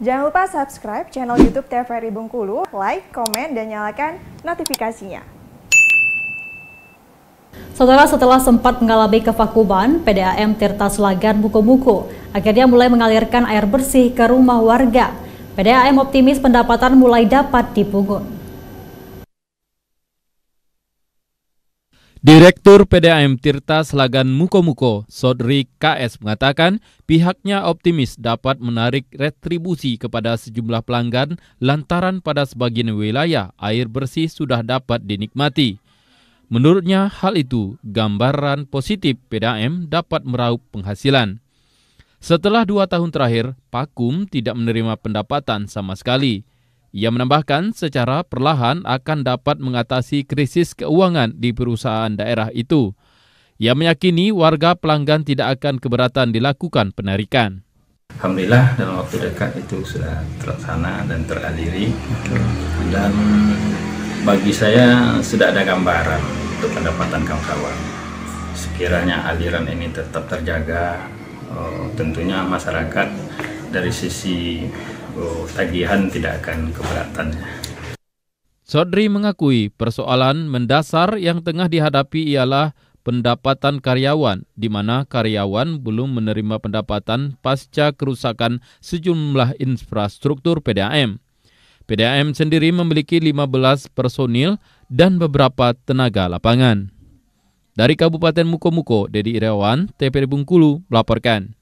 Jangan lupa subscribe channel YouTube TVRI Bengkulu, like, komen, dan nyalakan notifikasinya. Saudara setelah sempat mengalami kevakuman, PDAM Tirta Selagan Muko-Muko akhirnya mulai mengalirkan air bersih ke rumah warga. PDAM optimis pendapatan mulai dapat dipungut. Direktur PDAM Tirta muko Mukomuko, Sodri KS mengatakan pihaknya optimis dapat menarik retribusi kepada sejumlah pelanggan lantaran pada sebagian wilayah air bersih sudah dapat dinikmati. Menurutnya hal itu gambaran positif PDAM dapat meraup penghasilan. Setelah dua tahun terakhir, Pakum tidak menerima pendapatan sama sekali. Ia menambahkan secara perlahan akan dapat mengatasi krisis keuangan di perusahaan daerah itu. Ia meyakini warga pelanggan tidak akan keberatan dilakukan penarikan. Alhamdulillah dalam waktu dekat itu sudah terlaksana dan teraliri dan bagi saya sudah ada gambaran untuk pendapatan kawan-kawan. Sekiranya aliran ini tetap terjaga, eh, tentunya masyarakat dari sisi Oh, tagihan tidak akan keberatan. Sodri mengakui persoalan mendasar yang tengah dihadapi ialah pendapatan karyawan, di mana karyawan belum menerima pendapatan pasca kerusakan sejumlah infrastruktur PDAM. PDAM sendiri memiliki 15 personil dan beberapa tenaga lapangan. Dari Kabupaten Mukomuko, Dedi Irawan, TPD Bungkulu melaporkan.